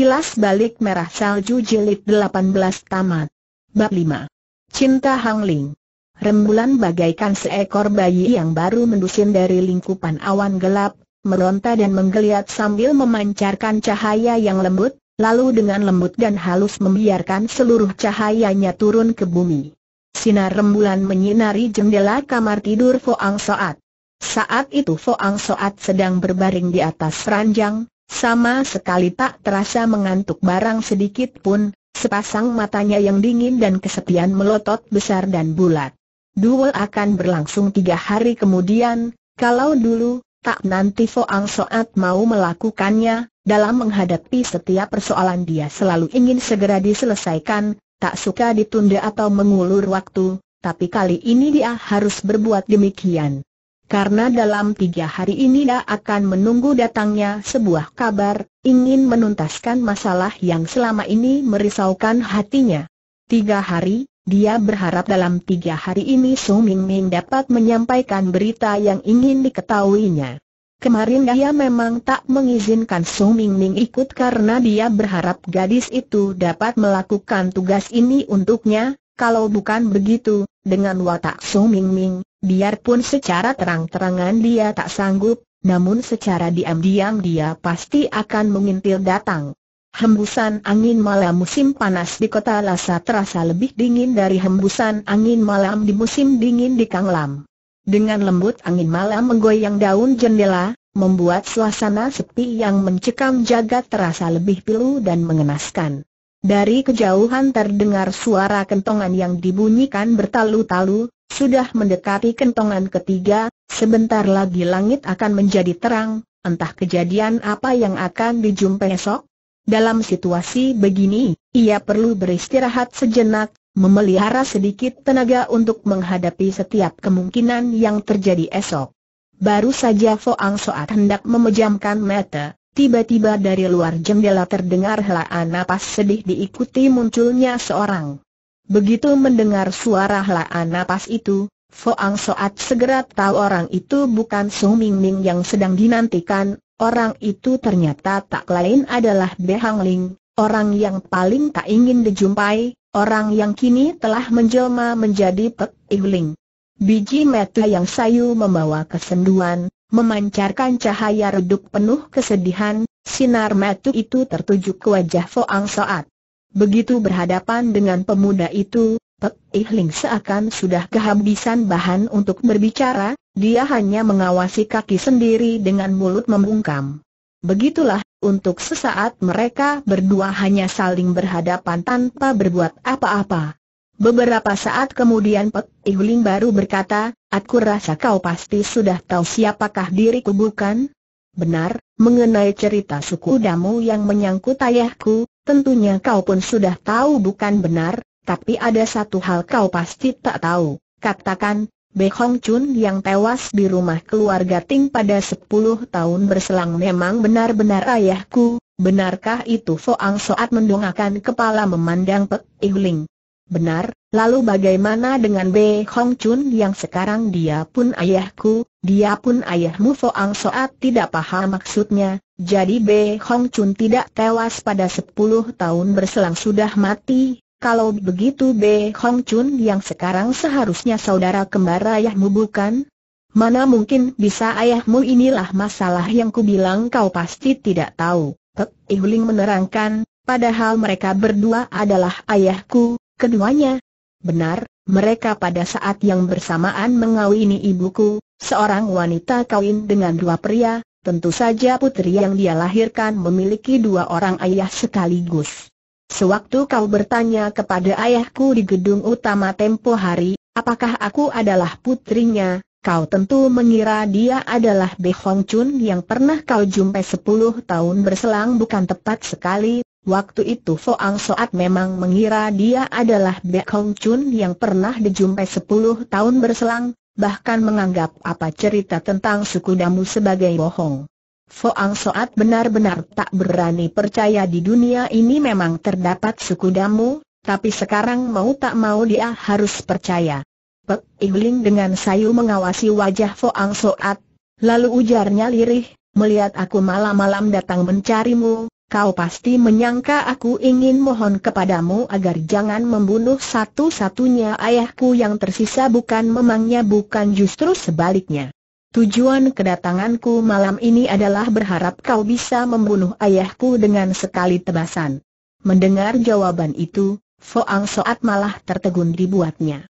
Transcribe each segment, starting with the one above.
Kilas Balik Merah Salju Jilid 18 Tamat Bab 5 Cinta Hang Ling Rembulan bagaikan seekor bayi yang baru mendusin dari lingkupan awan gelap, meronta dan menggeliat sambil memancarkan cahaya yang lembut, lalu dengan lembut dan halus membiarkan seluruh cahayanya turun ke bumi. Sinar rembulan menyinari jendela kamar tidur Foang Soat. Saat itu Foang Soat sedang berbaring di atas ranjang, sama sekali tak terasa mengantuk barang sedikit pun, sepasang matanya yang dingin dan kesepian melotot besar dan bulat. Duel akan berlangsung tiga hari kemudian, kalau dulu, tak nanti Foang Soat mau melakukannya, dalam menghadapi setiap persoalan dia selalu ingin segera diselesaikan, tak suka ditunda atau mengulur waktu, tapi kali ini dia harus berbuat demikian karena dalam tiga hari ini dia akan menunggu datangnya sebuah kabar, ingin menuntaskan masalah yang selama ini merisaukan hatinya. Tiga hari, dia berharap dalam tiga hari ini Su Ming Ming dapat menyampaikan berita yang ingin diketahuinya. Kemarin dia memang tak mengizinkan Su Ming Ming ikut karena dia berharap gadis itu dapat melakukan tugas ini untuknya, kalau bukan begitu, dengan watak Su Ming Ming, Biarpun secara terang-terangan dia tak sanggup, namun secara diam-diam dia pasti akan mengintil datang. Hembusan angin malam musim panas di kota Lhasa terasa lebih dingin dari hembusan angin malam di musim dingin di Kanglam. Dengan lembut angin malam menggoyang daun jendela, membuat suasana sepi yang mencekam jagat terasa lebih pilu dan mengenaskan. Dari kejauhan terdengar suara kentongan yang dibunyikan bertalu-talu, sudah mendekati kentongan ketiga, sebentar lagi langit akan menjadi terang, entah kejadian apa yang akan dijumpai esok. Dalam situasi begini, ia perlu beristirahat sejenak, memelihara sedikit tenaga untuk menghadapi setiap kemungkinan yang terjadi esok. Baru saja Foang Soat hendak memejamkan mata, tiba-tiba dari luar jendela terdengar helaan napas sedih diikuti munculnya seorang Begitu mendengar suara helaan napas itu, Foang Soat segera tahu orang itu bukan Su Ming Ming yang sedang dinantikan, orang itu ternyata tak lain adalah Behang Ling, orang yang paling tak ingin dijumpai, orang yang kini telah menjelma menjadi Pek Ling. Biji mata yang sayu membawa kesenduan, memancarkan cahaya redup penuh kesedihan, sinar mata itu tertuju ke wajah Foang Soat. Begitu berhadapan dengan pemuda itu, Pek Ihling seakan sudah kehabisan bahan untuk berbicara, dia hanya mengawasi kaki sendiri dengan mulut membungkam. Begitulah, untuk sesaat mereka berdua hanya saling berhadapan tanpa berbuat apa-apa. Beberapa saat kemudian Pek Ihling baru berkata, Aku rasa kau pasti sudah tahu siapakah diriku bukan? Benar, mengenai cerita suku damu yang menyangkut ayahku, Tentunya kau pun sudah tahu bukan benar, tapi ada satu hal kau pasti tak tahu. Katakan, Be Hong Chun yang tewas di rumah keluarga Ting pada sepuluh tahun berselang memang benar-benar ayahku, benarkah itu Foang Soat mendongakkan kepala memandang Pek Ling. Benar, lalu bagaimana dengan B. Hong Chun yang sekarang dia pun ayahku, dia pun ayahmu Foang Soat tidak paham maksudnya, jadi B. Hong Chun tidak tewas pada 10 tahun berselang sudah mati, kalau begitu B. Hong Chun yang sekarang seharusnya saudara kembar ayahmu bukan? Mana mungkin bisa ayahmu inilah masalah yang kubilang kau pasti tidak tahu. Pek Ihuling menerangkan, Padahal mereka berdua adalah ayahku, keduanya. Benar, mereka pada saat yang bersamaan mengawini ibuku, seorang wanita kawin dengan dua pria, tentu saja putri yang dia lahirkan memiliki dua orang ayah sekaligus. Sewaktu kau bertanya kepada ayahku di gedung utama tempo hari, apakah aku adalah putrinya, kau tentu mengira dia adalah Be Hong Chun yang pernah kau jumpai 10 tahun berselang bukan tepat sekali, Waktu itu Foang Soat memang mengira dia adalah Bek Hong Chun yang pernah dijumpai 10 tahun berselang, bahkan menganggap apa cerita tentang suku Damu sebagai bohong. Foang Soat benar-benar tak berani percaya di dunia ini memang terdapat suku Damu, tapi sekarang mau tak mau dia harus percaya. Pek Igling dengan sayu mengawasi wajah Foang Soat, lalu ujarnya lirih, melihat aku malam-malam datang mencarimu, Kau pasti menyangka aku ingin mohon kepadamu agar jangan membunuh satu-satunya ayahku yang tersisa bukan memangnya bukan justru sebaliknya. Tujuan kedatanganku malam ini adalah berharap kau bisa membunuh ayahku dengan sekali tebasan. Mendengar jawaban itu, Foang Soat malah tertegun dibuatnya.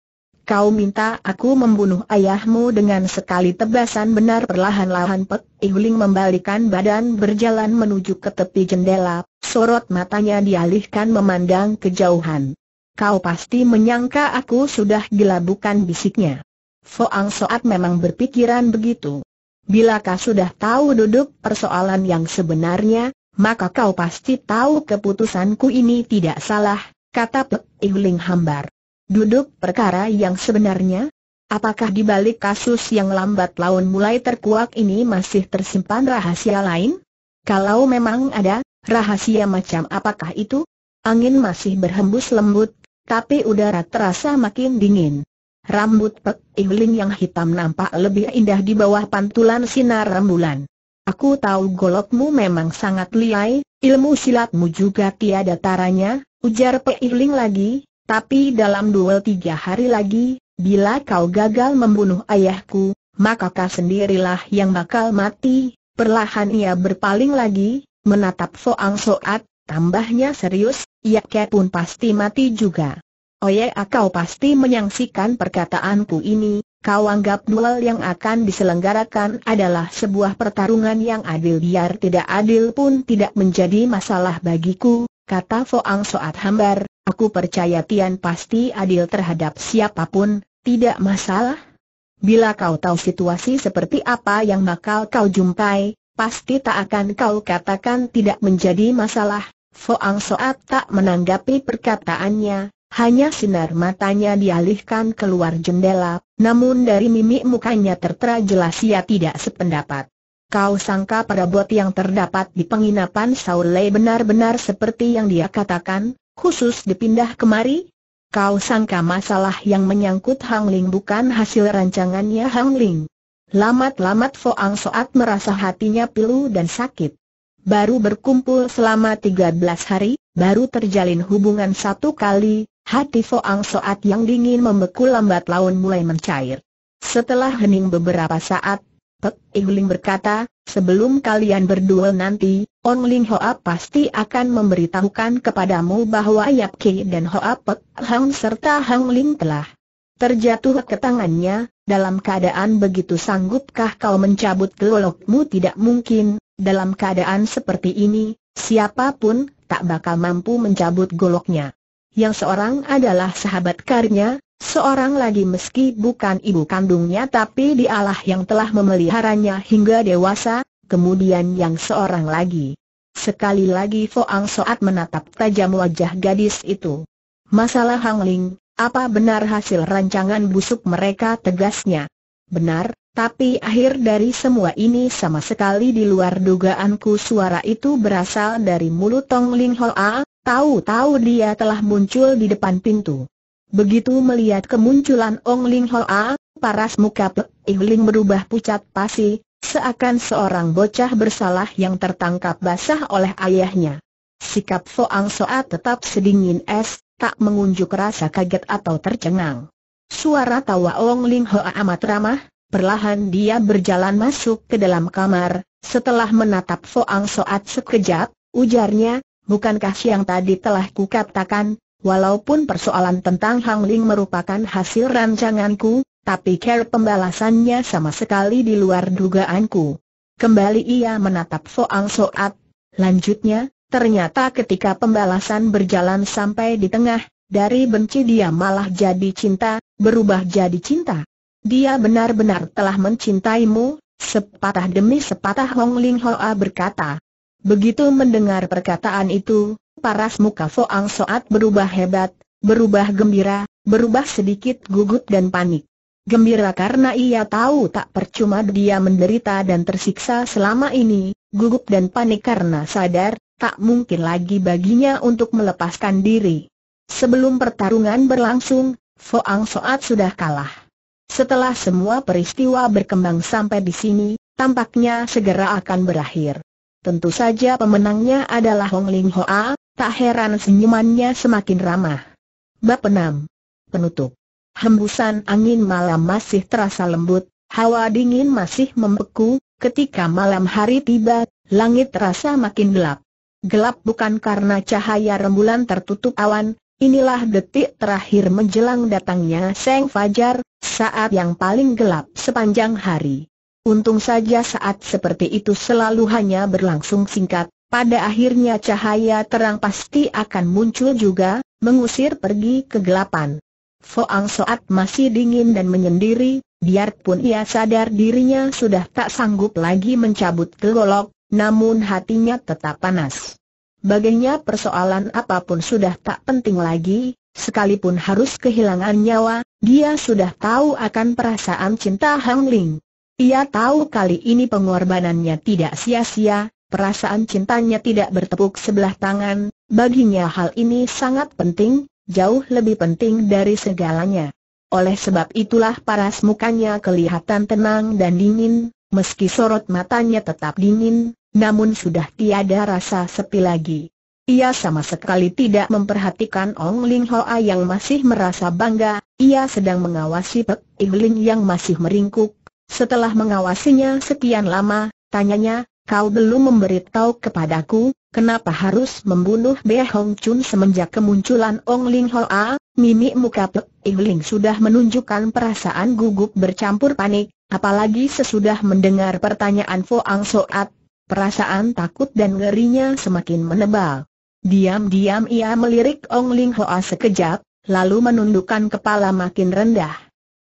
Kau minta aku membunuh ayahmu dengan sekali tebasan benar perlahan-lahan Pek Ihuling membalikan badan berjalan menuju ke tepi jendela, sorot matanya dialihkan memandang kejauhan. Kau pasti menyangka aku sudah gila bukan bisiknya. Foang Soat memang berpikiran begitu. Bila kau sudah tahu duduk persoalan yang sebenarnya, maka kau pasti tahu keputusanku ini tidak salah, kata Pek Ihuling hambar. Duduk perkara yang sebenarnya? Apakah di balik kasus yang lambat laun mulai terkuak ini masih tersimpan rahasia lain? Kalau memang ada, rahasia macam apakah itu? Angin masih berhembus lembut, tapi udara terasa makin dingin. Rambut Pek Ihling yang hitam nampak lebih indah di bawah pantulan sinar rembulan. Aku tahu golokmu memang sangat liai, ilmu silatmu juga tiada taranya, ujar Pek Ihling lagi, tapi dalam duel tiga hari lagi, bila kau gagal membunuh ayahku, maka kau sendirilah yang bakal mati. Perlahan ia berpaling lagi, menatap Soang Soat, tambahnya serius, ia pun pasti mati juga. Oye oh ya, kau pasti menyaksikan perkataanku ini, kau anggap duel yang akan diselenggarakan adalah sebuah pertarungan yang adil biar tidak adil pun tidak menjadi masalah bagiku, kata Foang Soat Hambar, Aku percaya Tian pasti adil terhadap siapapun, tidak masalah. Bila kau tahu situasi seperti apa yang bakal kau jumpai, pasti tak akan kau katakan tidak menjadi masalah. Foang Soat tak menanggapi perkataannya, hanya sinar matanya dialihkan keluar jendela, namun dari mimik mukanya tertera jelas ia tidak sependapat. Kau sangka pada bot yang terdapat di penginapan Saule benar-benar seperti yang dia katakan? khusus dipindah kemari? Kau sangka masalah yang menyangkut Hang Ling bukan hasil rancangannya Hang Ling. Lamat-lamat Foang Soat merasa hatinya pilu dan sakit. Baru berkumpul selama 13 hari, baru terjalin hubungan satu kali, hati Foang Soat yang dingin membeku lambat laun mulai mencair. Setelah hening beberapa saat, Pek Ing berkata, sebelum kalian berduel nanti, On Ling Hoa pasti akan memberitahukan kepadamu bahwa Yap Ki dan Hoa Pek Hang serta Hang Ling telah terjatuh ke tangannya, dalam keadaan begitu sanggupkah kau mencabut golokmu tidak mungkin, dalam keadaan seperti ini, siapapun tak bakal mampu mencabut goloknya. Yang seorang adalah sahabat karnya, seorang lagi meski bukan ibu kandungnya tapi dialah yang telah memeliharanya hingga dewasa, kemudian yang seorang lagi. Sekali lagi Foang Soat menatap tajam wajah gadis itu. Masalah Hang Ling, apa benar hasil rancangan busuk mereka tegasnya? Benar, tapi akhir dari semua ini sama sekali di luar dugaanku suara itu berasal dari mulut Tong Ling A. tahu-tahu dia telah muncul di depan pintu. Begitu melihat kemunculan Ong Ling A, paras muka Pek Ling berubah pucat pasi, Seakan seorang bocah bersalah yang tertangkap basah oleh ayahnya. Sikap Foang Soa tetap sedingin es, tak mengunjuk rasa kaget atau tercengang. Suara tawa Ong Ling Hoa amat ramah, perlahan dia berjalan masuk ke dalam kamar, setelah menatap Foang Soat sekejap, ujarnya, bukankah siang tadi telah kukatakan, walaupun persoalan tentang Hang Ling merupakan hasil rancanganku, tapi care pembalasannya sama sekali di luar dugaanku. Kembali ia menatap Soang Soat. Lanjutnya, ternyata ketika pembalasan berjalan sampai di tengah, dari benci dia malah jadi cinta, berubah jadi cinta. Dia benar-benar telah mencintaimu, sepatah demi sepatah Hong Ling Hoa berkata. Begitu mendengar perkataan itu, paras muka Foang Soat berubah hebat, berubah gembira, berubah sedikit gugup dan panik. Gembira karena ia tahu tak percuma dia menderita dan tersiksa selama ini, gugup dan panik karena sadar, tak mungkin lagi baginya untuk melepaskan diri. Sebelum pertarungan berlangsung, Foang Soat sudah kalah. Setelah semua peristiwa berkembang sampai di sini, tampaknya segera akan berakhir. Tentu saja pemenangnya adalah Hong Ling Hoa, tak heran senyumannya semakin ramah. Bab 6. Penutup Hembusan angin malam masih terasa lembut, hawa dingin masih membeku, ketika malam hari tiba, langit terasa makin gelap. Gelap bukan karena cahaya rembulan tertutup awan, inilah detik terakhir menjelang datangnya Seng Fajar, saat yang paling gelap sepanjang hari. Untung saja saat seperti itu selalu hanya berlangsung singkat, pada akhirnya cahaya terang pasti akan muncul juga, mengusir pergi kegelapan. Foang Soat masih dingin dan menyendiri, biarpun ia sadar dirinya sudah tak sanggup lagi mencabut golok, namun hatinya tetap panas. Baginya persoalan apapun sudah tak penting lagi, sekalipun harus kehilangan nyawa, dia sudah tahu akan perasaan cinta Hang Ling. Ia tahu kali ini pengorbanannya tidak sia-sia, perasaan cintanya tidak bertepuk sebelah tangan, baginya hal ini sangat penting, jauh lebih penting dari segalanya. Oleh sebab itulah paras mukanya kelihatan tenang dan dingin, meski sorot matanya tetap dingin, namun sudah tiada rasa sepi lagi. Ia sama sekali tidak memperhatikan Ong Ling Hoa yang masih merasa bangga, ia sedang mengawasi Pek Ibling yang masih meringkuk. Setelah mengawasinya sekian lama, tanyanya, kau belum memberitahu kepadaku, kenapa harus membunuh Be Hong Chun semenjak kemunculan Ong Ling Hoa, ah, mimik muka Pek Ing Ling sudah menunjukkan perasaan gugup bercampur panik, apalagi sesudah mendengar pertanyaan Fo Ang Soat, perasaan takut dan ngerinya semakin menebal. Diam-diam ia melirik Ong Ling Hoa sekejap, lalu menundukkan kepala makin rendah.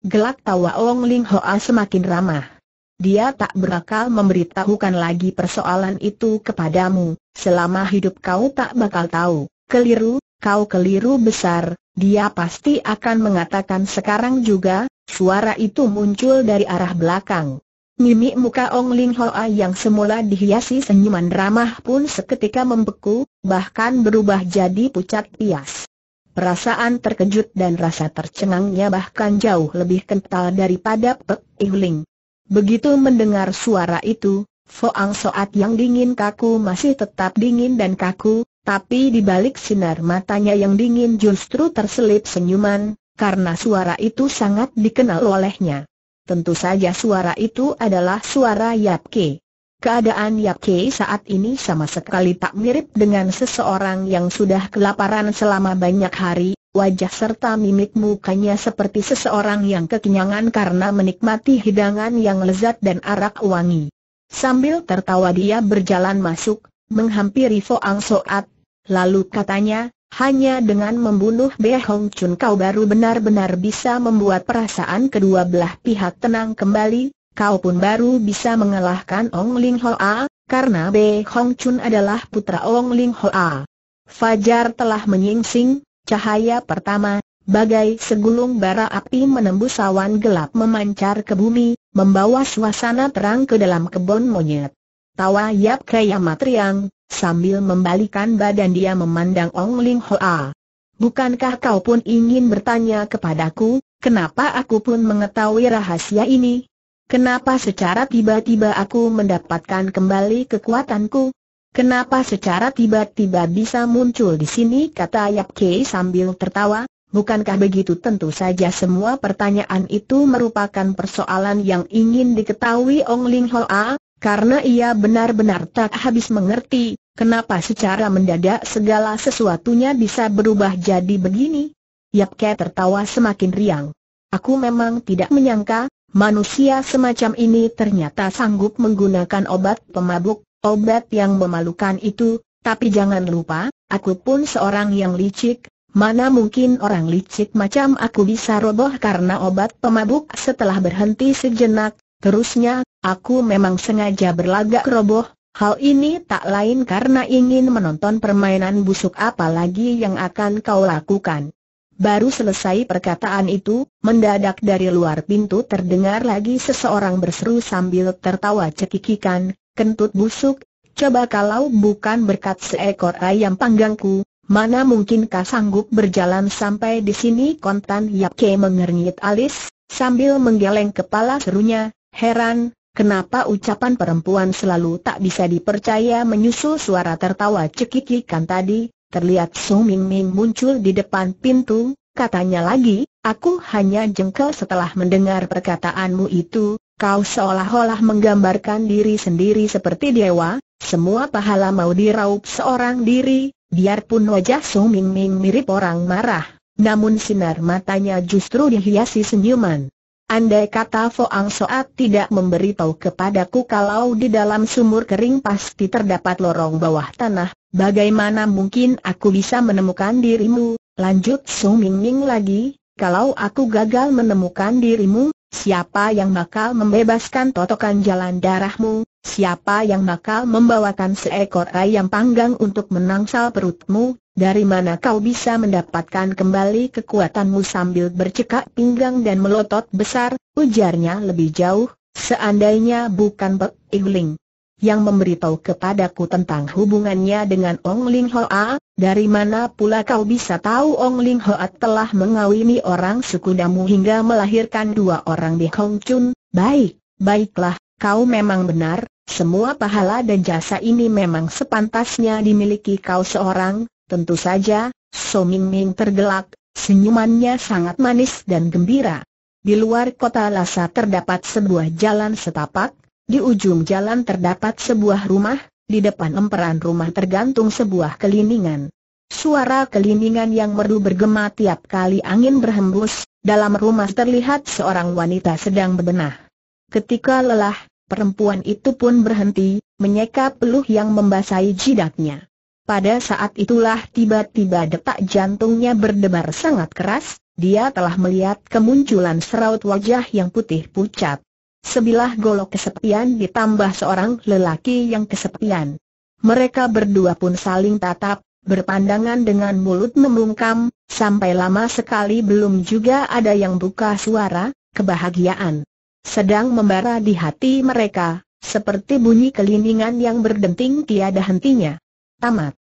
Gelak tawa Ong Ling Hoa semakin ramah dia tak berakal memberitahukan lagi persoalan itu kepadamu, selama hidup kau tak bakal tahu, keliru, kau keliru besar, dia pasti akan mengatakan sekarang juga, suara itu muncul dari arah belakang. Mimi muka Ong Ling Hoa yang semula dihiasi senyuman ramah pun seketika membeku, bahkan berubah jadi pucat pias. Perasaan terkejut dan rasa tercengangnya bahkan jauh lebih kental daripada Pek Ling. Begitu mendengar suara itu, Foang Soat yang dingin kaku masih tetap dingin dan kaku, tapi di balik sinar matanya yang dingin justru terselip senyuman, karena suara itu sangat dikenal olehnya. Tentu saja suara itu adalah suara Yap Ke. Keadaan Yap Ke saat ini sama sekali tak mirip dengan seseorang yang sudah kelaparan selama banyak hari, Wajah serta mimik mukanya seperti seseorang yang kekenyangan karena menikmati hidangan yang lezat dan arak wangi. Sambil tertawa dia berjalan masuk, menghampiri Ang Soat, lalu katanya, hanya dengan membunuh Be Hong Chun kau baru benar-benar bisa membuat perasaan kedua belah pihak tenang kembali, kau pun baru bisa mengalahkan Ong Ling Hoa, karena Be Hong Chun adalah putra Ong Ling Hoa. Fajar telah menyingsing, Cahaya pertama, bagai segulung bara api menembus awan gelap memancar ke bumi, membawa suasana terang ke dalam kebun monyet. Tawa Yap Kaya Matriang, sambil membalikan badan dia memandang Ong Ling Hoa. Bukankah kau pun ingin bertanya kepadaku, kenapa aku pun mengetahui rahasia ini? Kenapa secara tiba-tiba aku mendapatkan kembali kekuatanku? Kenapa secara tiba-tiba bisa muncul di sini kata Yap Kei sambil tertawa, bukankah begitu tentu saja semua pertanyaan itu merupakan persoalan yang ingin diketahui Ong Ling Ho A, karena ia benar-benar tak habis mengerti, kenapa secara mendadak segala sesuatunya bisa berubah jadi begini. Yap Kei tertawa semakin riang. Aku memang tidak menyangka, manusia semacam ini ternyata sanggup menggunakan obat pemabuk, Obat yang memalukan itu, tapi jangan lupa, aku pun seorang yang licik, mana mungkin orang licik macam aku bisa roboh karena obat pemabuk setelah berhenti sejenak, terusnya, aku memang sengaja berlagak roboh, hal ini tak lain karena ingin menonton permainan busuk apalagi yang akan kau lakukan. Baru selesai perkataan itu, mendadak dari luar pintu terdengar lagi seseorang berseru sambil tertawa cekikikan, kentut busuk, coba kalau bukan berkat seekor ayam panggangku, mana mungkinkah sanggup berjalan sampai di sini kontan Yap Ke mengernyit alis, sambil menggeleng kepala serunya, heran, Kenapa ucapan perempuan selalu tak bisa dipercaya menyusul suara tertawa cekikikan tadi, terlihat Su Ming Ming muncul di depan pintu, katanya lagi, aku hanya jengkel setelah mendengar perkataanmu itu, Kau seolah-olah menggambarkan diri sendiri seperti dewa, semua pahala mau diraup seorang diri, biarpun wajah Song Ming Ming mirip orang marah, namun sinar matanya justru dihiasi senyuman. Andai kata Foang Soat tidak memberitahu kepadaku kalau di dalam sumur kering pasti terdapat lorong bawah tanah, bagaimana mungkin aku bisa menemukan dirimu, lanjut Song Ming Ming lagi, kalau aku gagal menemukan dirimu, Siapa yang bakal membebaskan totokan jalan darahmu? Siapa yang bakal membawakan seekor ayam panggang untuk menangsal perutmu? Dari mana kau bisa mendapatkan kembali kekuatanmu sambil bercekak pinggang dan melotot besar? Ujarnya lebih jauh, seandainya bukan Pek Igling, yang memberitahu kepadaku tentang hubungannya dengan Ong Ling Hoa, dari mana pula kau bisa tahu Ong Ling Hoa telah mengawini orang suku Damu hingga melahirkan dua orang di Hong Chun? Baik, baiklah, kau memang benar, semua pahala dan jasa ini memang sepantasnya dimiliki kau seorang, tentu saja, So Ming Ming tergelak, senyumannya sangat manis dan gembira. Di luar kota Lhasa terdapat sebuah jalan setapak, di ujung jalan terdapat sebuah rumah, di depan emperan rumah tergantung sebuah keliningan. Suara keliningan yang merdu bergema tiap kali angin berhembus, dalam rumah terlihat seorang wanita sedang berbenah. Ketika lelah, perempuan itu pun berhenti, menyeka peluh yang membasahi jidatnya. Pada saat itulah tiba-tiba detak jantungnya berdebar sangat keras, dia telah melihat kemunculan seraut wajah yang putih pucat. Sebilah golok kesepian ditambah seorang lelaki yang kesepian. Mereka berdua pun saling tatap, berpandangan dengan mulut membungkam, sampai lama sekali belum juga ada yang buka suara, kebahagiaan. Sedang membara di hati mereka, seperti bunyi kelindingan yang berdenting tiada hentinya. Tamat.